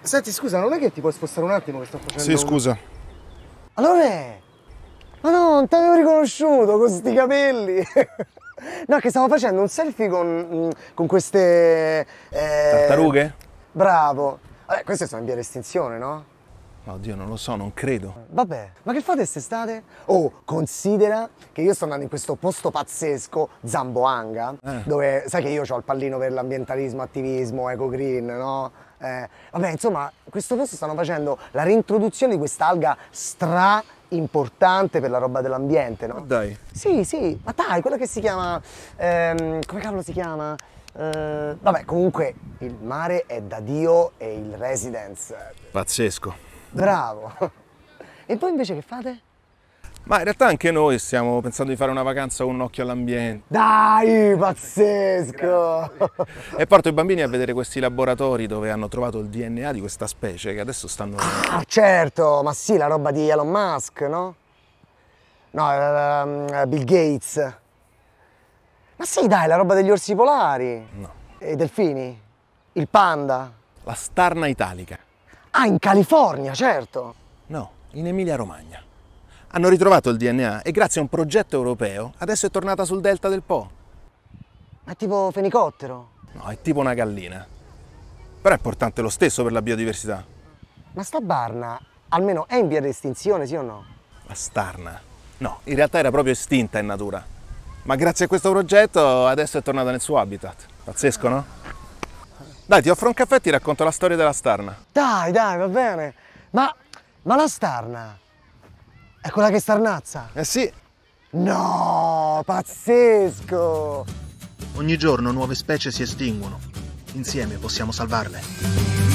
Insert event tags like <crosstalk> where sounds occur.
Senti, scusa, non è che ti puoi spostare un attimo che sto facendo? Sì, scusa. Allora Ma no, non ti avevo riconosciuto con questi capelli! <laughs> no, che stavo facendo un selfie con, mm, con queste... Eh... Tartarughe? Bravo! Vabbè, queste sono in via di estinzione, no? Oddio, non lo so, non credo. Vabbè, ma che fate quest'estate? Oh, considera che io sto andando in questo posto pazzesco, Zamboanga, eh. dove sai che io ho il pallino per l'ambientalismo, attivismo, eco green, no? Eh, vabbè, insomma, questo posto stanno facendo la reintroduzione di quest'alga stra importante per la roba dell'ambiente, no? Ma dai. Sì, sì, ma dai, quella che si chiama... Ehm, come cavolo si chiama? Eh, vabbè, comunque il mare è da Dio e il residence. Pazzesco. Bravo. <laughs> E voi invece che fate? Ma in realtà anche noi stiamo pensando di fare una vacanza con un occhio all'ambiente. Dai, pazzesco! e porto i bambini a vedere questi laboratori dove hanno trovato il DNA di questa specie che adesso stanno... Ah, certo! Ma sì, la roba di Elon Musk, no? No, eh, ehm, eh, Bill Gates. Ma sì, dai, la roba degli orsi polari. No. E i delfini? Il panda? La starna italica. Ah, in California, certo! No, in Emilia-Romagna hanno ritrovato il DNA e grazie a un progetto europeo adesso è tornata sul delta del Po. Ma è tipo fenicottero? No, è tipo una gallina. Però è importante lo stesso per la biodiversità. Ma sta Barna almeno è in via di estinzione, sì o no? La starna? No, in realtà era proprio estinta in natura. Ma grazie a questo progetto adesso è tornata nel suo habitat. Pazzesco, no? Dai, ti offro un caffè e ti racconto la storia della starna. Dai, dai, va bene. Ma, ma la starna è quella che starnazza? Eh sì. No, pazzesco! Ogni giorno nuove specie si estinguono. Insieme possiamo salvarle.